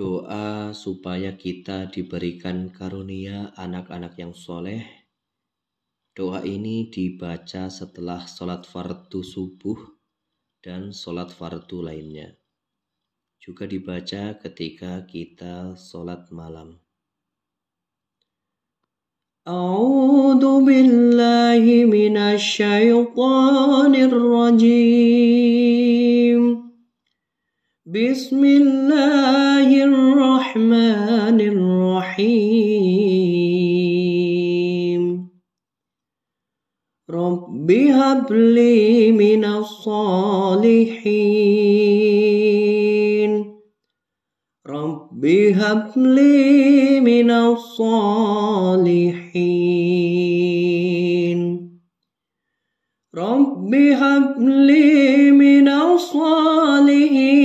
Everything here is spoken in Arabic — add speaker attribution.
Speaker 1: Doa supaya kita diberikan karunia anak-anak yang soleh. Doa ini dibaca setelah sholat fardu subuh dan sholat fardu lainnya. Juga dibaca ketika kita sholat malam.
Speaker 2: A'udhu billahi بسم الله الرحمن الرحيم رب هب لي من الصالحين رب هب لي من الصالحين رب هب لي من الصالحين